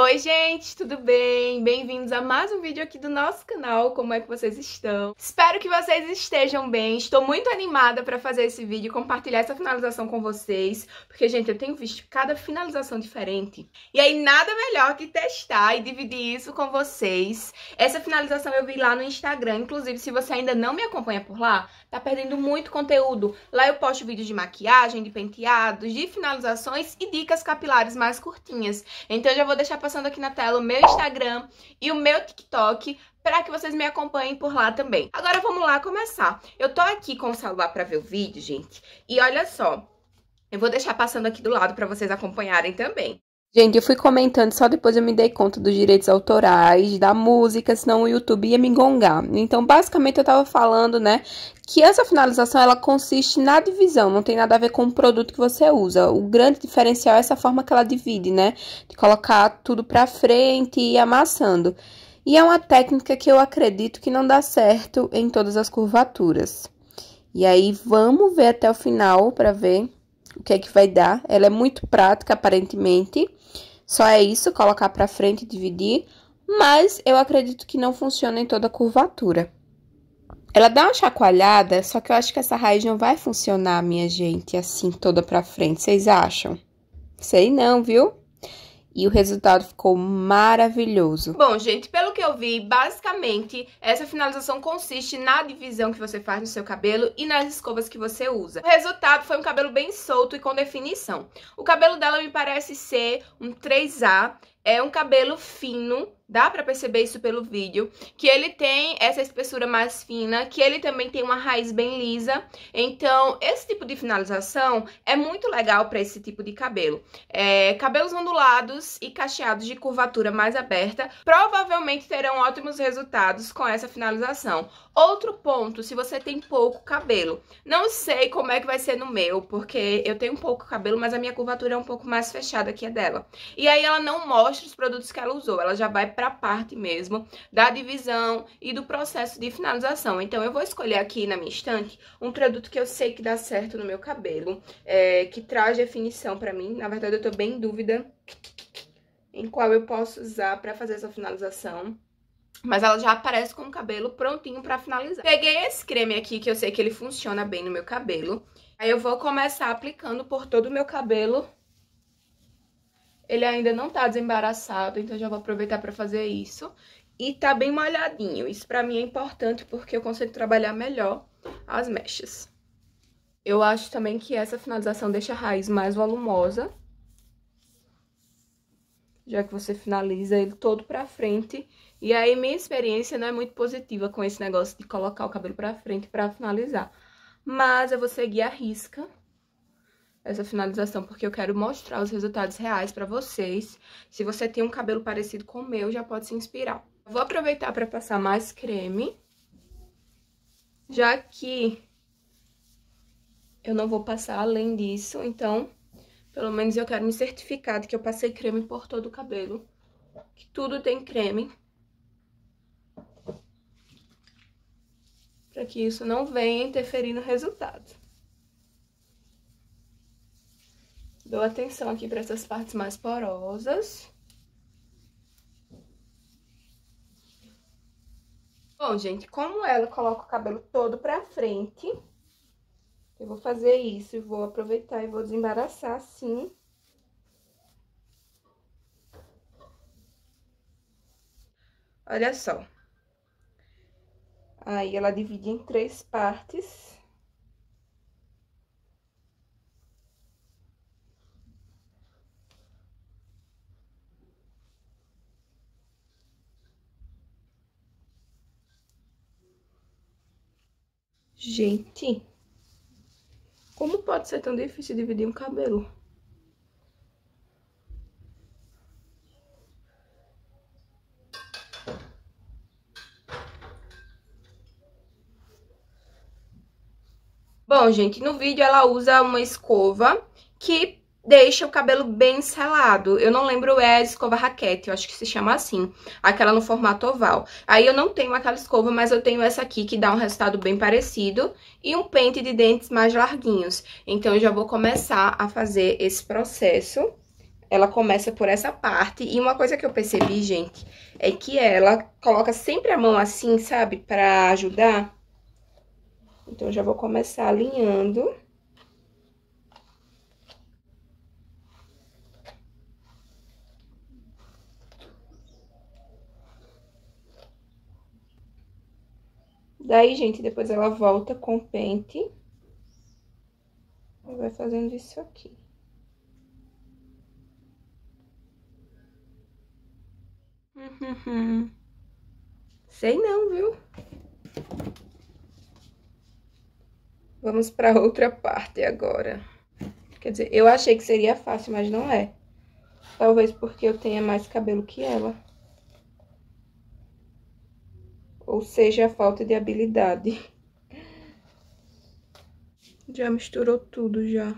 Oi, gente, tudo bem? Bem-vindos a mais um vídeo aqui do nosso canal. Como é que vocês estão? Espero que vocês estejam bem. Estou muito animada para fazer esse vídeo, compartilhar essa finalização com vocês, porque gente, eu tenho visto cada finalização diferente. E aí nada melhor que testar e dividir isso com vocês. Essa finalização eu vi lá no Instagram, inclusive se você ainda não me acompanha por lá, tá perdendo muito conteúdo. Lá eu posto vídeos de maquiagem, de penteados, de finalizações e dicas capilares mais curtinhas. Então eu já vou deixar pra passando aqui na tela o meu Instagram e o meu TikTok para que vocês me acompanhem por lá também. Agora vamos lá começar. Eu tô aqui com o celular para ver o vídeo, gente, e olha só. Eu vou deixar passando aqui do lado para vocês acompanharem também. Gente, eu fui comentando, só depois eu me dei conta dos direitos autorais, da música, senão o YouTube ia me gongar. Então, basicamente, eu tava falando, né, que essa finalização, ela consiste na divisão, não tem nada a ver com o produto que você usa. O grande diferencial é essa forma que ela divide, né, de colocar tudo pra frente e ir amassando. E é uma técnica que eu acredito que não dá certo em todas as curvaturas. E aí, vamos ver até o final para ver o que é que vai dar. Ela é muito prática, aparentemente. Só é isso, colocar para frente e dividir. Mas eu acredito que não funciona em toda a curvatura. Ela dá uma chacoalhada, só que eu acho que essa raiz não vai funcionar, minha gente, assim toda para frente. Vocês acham? Sei não, viu? e o resultado ficou maravilhoso. Bom, gente, pelo que eu vi, basicamente essa finalização consiste na divisão que você faz no seu cabelo e nas escovas que você usa. O resultado foi um cabelo bem solto e com definição. O cabelo dela me parece ser um 3A, é um cabelo fino, Dá pra perceber isso pelo vídeo, que ele tem essa espessura mais fina, que ele também tem uma raiz bem lisa. Então, esse tipo de finalização é muito legal pra esse tipo de cabelo. É, cabelos ondulados e cacheados de curvatura mais aberta provavelmente terão ótimos resultados com essa finalização. Outro ponto, se você tem pouco cabelo. Não sei como é que vai ser no meu, porque eu tenho pouco cabelo, mas a minha curvatura é um pouco mais fechada que a dela. E aí ela não mostra os produtos que ela usou, ela já vai para a parte mesmo da divisão e do processo de finalização. Então, eu vou escolher aqui na minha estante um produto que eu sei que dá certo no meu cabelo, é, que traz definição para mim. Na verdade, eu estou bem em dúvida em qual eu posso usar para fazer essa finalização. Mas ela já aparece com o cabelo prontinho pra finalizar. Peguei esse creme aqui, que eu sei que ele funciona bem no meu cabelo. Aí eu vou começar aplicando por todo o meu cabelo ele ainda não tá desembaraçado, então já vou aproveitar para fazer isso. E tá bem molhadinho. Isso pra mim é importante porque eu consigo trabalhar melhor as mechas. Eu acho também que essa finalização deixa a raiz mais volumosa. Já que você finaliza ele todo pra frente. E aí minha experiência não é muito positiva com esse negócio de colocar o cabelo pra frente pra finalizar. Mas eu vou seguir a risca essa finalização, porque eu quero mostrar os resultados reais para vocês. Se você tem um cabelo parecido com o meu, já pode se inspirar. Vou aproveitar para passar mais creme, já que eu não vou passar além disso, então pelo menos eu quero me certificar de que eu passei creme por todo o cabelo, que tudo tem creme. Para que isso não venha interferir no resultado. Dou atenção aqui para essas partes mais porosas. Bom, gente, como ela coloca o cabelo todo pra frente, eu vou fazer isso, vou aproveitar e vou desembaraçar assim. Olha só. Aí, ela divide em três partes. Gente, como pode ser tão difícil dividir um cabelo? Bom, gente, no vídeo ela usa uma escova que deixa o cabelo bem selado. Eu não lembro, é escova raquete, eu acho que se chama assim, aquela no formato oval. Aí eu não tenho aquela escova, mas eu tenho essa aqui que dá um resultado bem parecido e um pente de dentes mais larguinhos. Então eu já vou começar a fazer esse processo. Ela começa por essa parte e uma coisa que eu percebi, gente, é que ela coloca sempre a mão assim, sabe, pra ajudar. Então, já vou começar alinhando. Daí, gente, depois ela volta com o pente. E vai fazendo isso aqui. Sei não, viu? Vamos para outra parte agora. Quer dizer, eu achei que seria fácil, mas não é. Talvez porque eu tenha mais cabelo que ela ou seja, a falta de habilidade. Já misturou tudo já.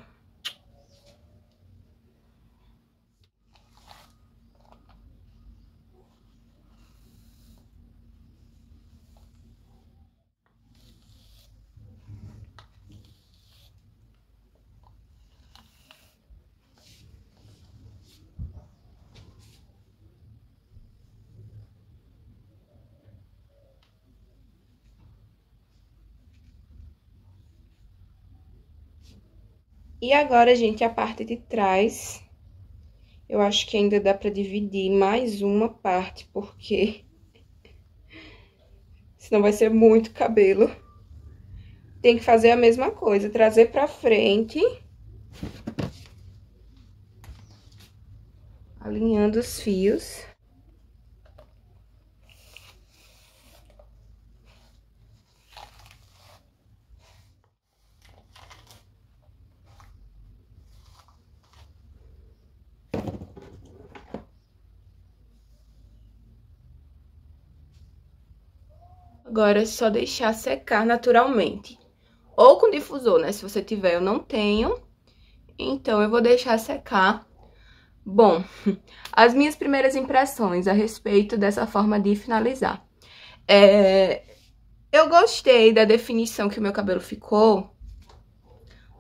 E agora, gente, a parte de trás, eu acho que ainda dá pra dividir mais uma parte, porque senão vai ser muito cabelo. Tem que fazer a mesma coisa, trazer pra frente, alinhando os fios. Agora é só deixar secar naturalmente. Ou com difusor, né? Se você tiver, eu não tenho. Então, eu vou deixar secar. Bom, as minhas primeiras impressões a respeito dessa forma de finalizar. É, eu gostei da definição que o meu cabelo ficou.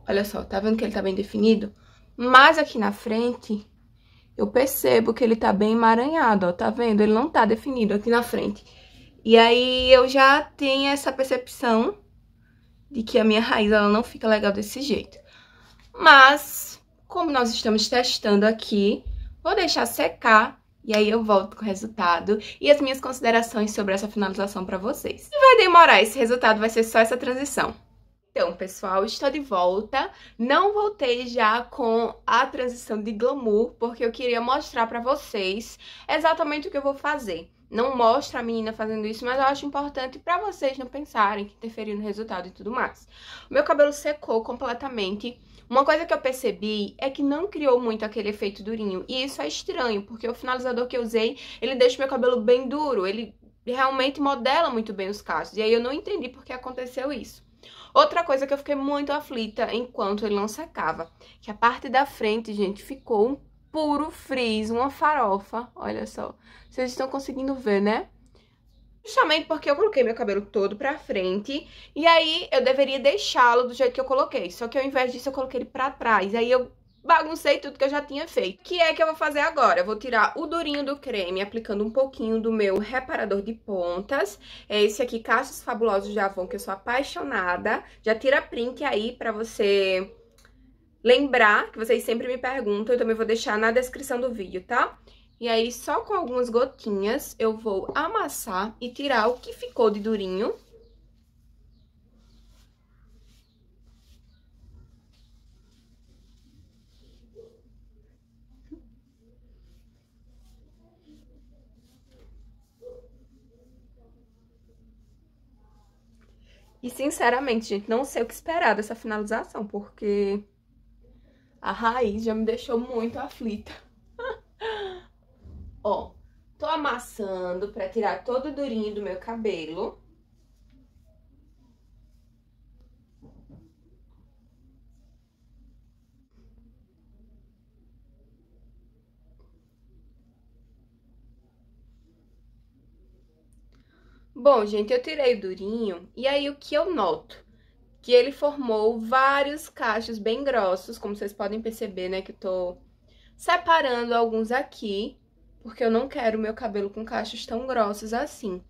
Olha só, tá vendo que ele tá bem definido? Mas aqui na frente, eu percebo que ele tá bem emaranhado, ó. Tá vendo? Ele não tá definido aqui na frente. E aí eu já tenho essa percepção de que a minha raiz ela não fica legal desse jeito. Mas, como nós estamos testando aqui, vou deixar secar e aí eu volto com o resultado e as minhas considerações sobre essa finalização para vocês. Não vai demorar, esse resultado vai ser só essa transição. Então, pessoal, estou de volta. Não voltei já com a transição de glamour, porque eu queria mostrar para vocês exatamente o que eu vou fazer não mostra a menina fazendo isso, mas eu acho importante para vocês não pensarem que interferiu no resultado e tudo mais. O meu cabelo secou completamente. Uma coisa que eu percebi é que não criou muito aquele efeito durinho. E isso é estranho, porque o finalizador que eu usei, ele deixa meu cabelo bem duro. Ele realmente modela muito bem os cachos. E aí eu não entendi por que aconteceu isso. Outra coisa que eu fiquei muito aflita enquanto ele não secava, que a parte da frente, gente, ficou um puro frizz, uma farofa. Olha só. Vocês estão conseguindo ver, né? Justamente porque eu coloquei meu cabelo todo pra frente E aí eu deveria deixá-lo do jeito que eu coloquei Só que ao invés disso eu coloquei ele pra trás Aí eu baguncei tudo que eu já tinha feito O que é que eu vou fazer agora? Eu vou tirar o durinho do creme Aplicando um pouquinho do meu reparador de pontas É esse aqui, Cachos Fabulosos de Avon Que eu sou apaixonada Já tira print aí pra você Lembrar que vocês sempre me perguntam, eu também vou deixar na descrição do vídeo, tá? E aí, só com algumas gotinhas, eu vou amassar e tirar o que ficou de durinho. E, sinceramente, gente, não sei o que esperar dessa finalização, porque a raiz já me deixou muito aflita. Ó, tô amassando pra tirar todo o durinho do meu cabelo. Bom, gente, eu tirei o durinho e aí o que eu noto? que ele formou vários cachos bem grossos, como vocês podem perceber, né, que eu tô separando alguns aqui, porque eu não quero meu cabelo com cachos tão grossos assim.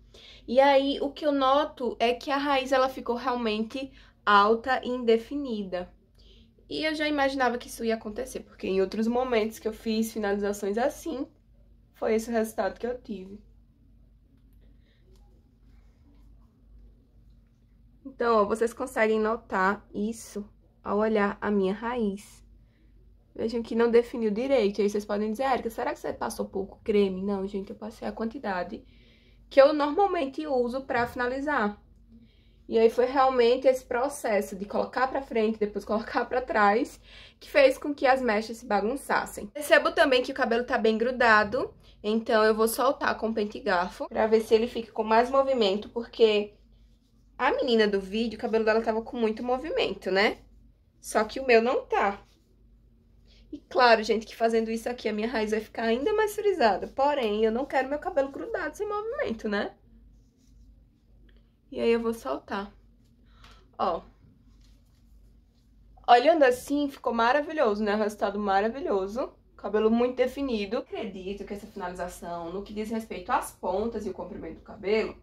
E aí, o que eu noto é que a raiz, ela ficou realmente alta e indefinida. E eu já imaginava que isso ia acontecer, porque em outros momentos que eu fiz finalizações assim, foi esse o resultado que eu tive. Então, ó, vocês conseguem notar isso ao olhar a minha raiz. Vejam que não definiu direito. Aí vocês podem dizer, Erika, será que você passou pouco creme? Não, gente, eu passei a quantidade que eu normalmente uso para finalizar. E aí foi realmente esse processo de colocar para frente, depois colocar para trás, que fez com que as mechas se bagunçassem. Percebo também que o cabelo tá bem grudado, então eu vou soltar com o pente garfo para ver se ele fica com mais movimento, porque a menina do vídeo, o cabelo dela tava com muito movimento, né? Só que o meu não tá. E claro, gente, que fazendo isso aqui a minha raiz vai ficar ainda mais frisada. Porém, eu não quero meu cabelo grudado sem movimento, né? E aí eu vou soltar. Ó. Olhando assim, ficou maravilhoso, né? Resultado maravilhoso. Cabelo muito definido. Acredito que essa finalização, no que diz respeito às pontas e o comprimento do cabelo,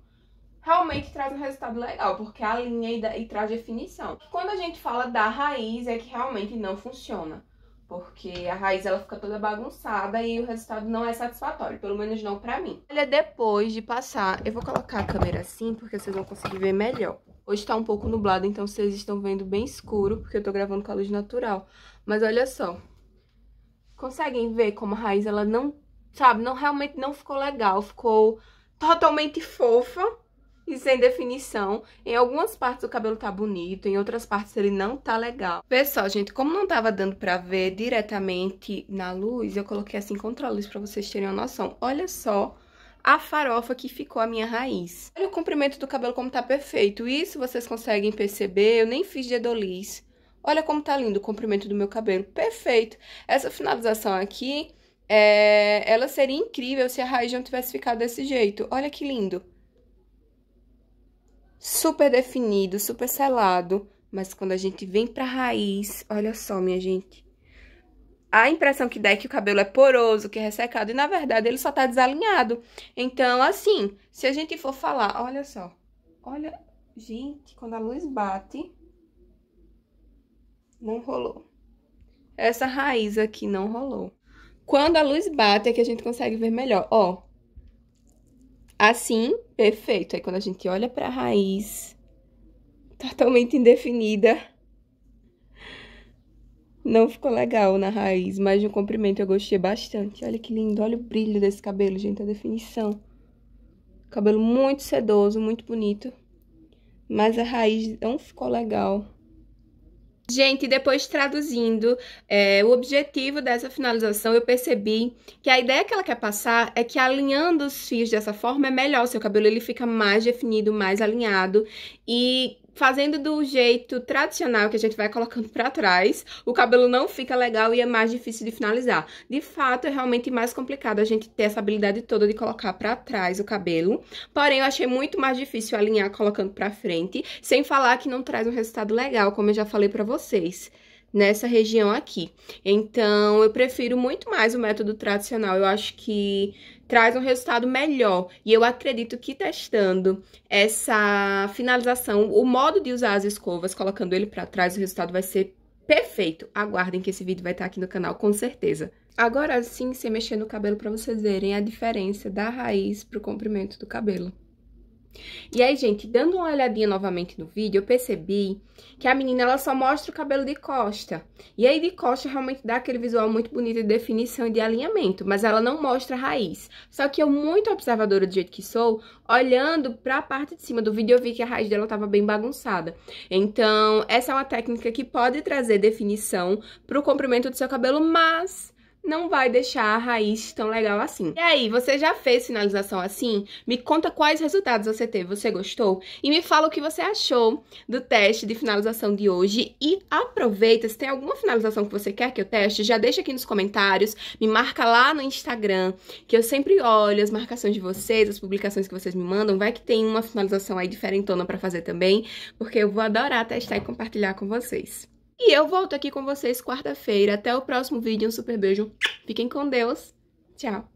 realmente traz um resultado legal, porque alinha e, e traz definição. Quando a gente fala da raiz, é que realmente não funciona, porque a raiz ela fica toda bagunçada e o resultado não é satisfatório, pelo menos não pra mim. Olha, depois de passar, eu vou colocar a câmera assim, porque vocês vão conseguir ver melhor. Hoje tá um pouco nublado, então vocês estão vendo bem escuro, porque eu tô gravando com a luz natural. Mas olha só, conseguem ver como a raiz, ela não, sabe, não realmente não ficou legal, ficou totalmente fofa, e sem definição. Em algumas partes o cabelo tá bonito, em outras partes ele não tá legal. Vê só, gente, como não tava dando pra ver diretamente na luz, eu coloquei assim contra a luz pra vocês terem uma noção. Olha só a farofa que ficou a minha raiz. Olha o comprimento do cabelo como tá perfeito. Isso vocês conseguem perceber, eu nem fiz dedoliz. Olha como tá lindo o comprimento do meu cabelo, perfeito. Essa finalização aqui, é... ela seria incrível se a raiz não tivesse ficado desse jeito. Olha que lindo super definido, super selado, mas quando a gente vem pra raiz, olha só, minha gente. A impressão que dá é que o cabelo é poroso, que é ressecado, e na verdade ele só tá desalinhado. Então, assim, se a gente for falar, olha só, olha, gente, quando a luz bate, não rolou. Essa raiz aqui não rolou. Quando a luz bate é que a gente consegue ver melhor. Ó, Assim, perfeito. Aí quando a gente olha para a raiz, totalmente indefinida, não ficou legal na raiz, mas no comprimento eu gostei bastante. Olha que lindo, olha o brilho desse cabelo, gente, a definição. Cabelo muito sedoso, muito bonito, mas a raiz não ficou legal. Gente, depois traduzindo é, o objetivo dessa finalização, eu percebi que a ideia que ela quer passar é que alinhando os fios dessa forma é melhor, seu cabelo ele fica mais definido, mais alinhado e fazendo do jeito tradicional que a gente vai colocando para trás, o cabelo não fica legal e é mais difícil de finalizar. De fato, é realmente mais complicado a gente ter essa habilidade toda de colocar para trás o cabelo, porém eu achei muito mais difícil alinhar colocando para frente, sem falar que não traz um resultado legal, como eu já falei para vocês nessa região aqui. Então, eu prefiro muito mais o método tradicional. Eu acho que traz um resultado melhor. E eu acredito que testando essa finalização, o modo de usar as escovas, colocando ele para trás, o resultado vai ser perfeito. Aguardem que esse vídeo vai estar aqui no canal, com certeza. Agora sim, sem mexer no cabelo para vocês verem a diferença da raiz pro comprimento do cabelo. E aí, gente, dando uma olhadinha novamente no vídeo, eu percebi que a menina ela só mostra o cabelo de costa. E aí de costa realmente dá aquele visual muito bonito de definição e de alinhamento, mas ela não mostra a raiz. Só que eu muito observadora do jeito que sou, olhando para a parte de cima do vídeo, eu vi que a raiz dela estava bem bagunçada. Então, essa é uma técnica que pode trazer definição para o comprimento do seu cabelo, mas não vai deixar a raiz tão legal assim. E aí, você já fez finalização assim? Me conta quais resultados você teve, você gostou? E me fala o que você achou do teste de finalização de hoje e aproveita, se tem alguma finalização que você quer que eu teste, já deixa aqui nos comentários, me marca lá no Instagram, que eu sempre olho as marcações de vocês, as publicações que vocês me mandam, vai que tem uma finalização aí diferentona para fazer também, porque eu vou adorar testar e compartilhar com vocês. E eu volto aqui com vocês quarta-feira. Até o próximo vídeo. Um super beijo. Fiquem com Deus. Tchau.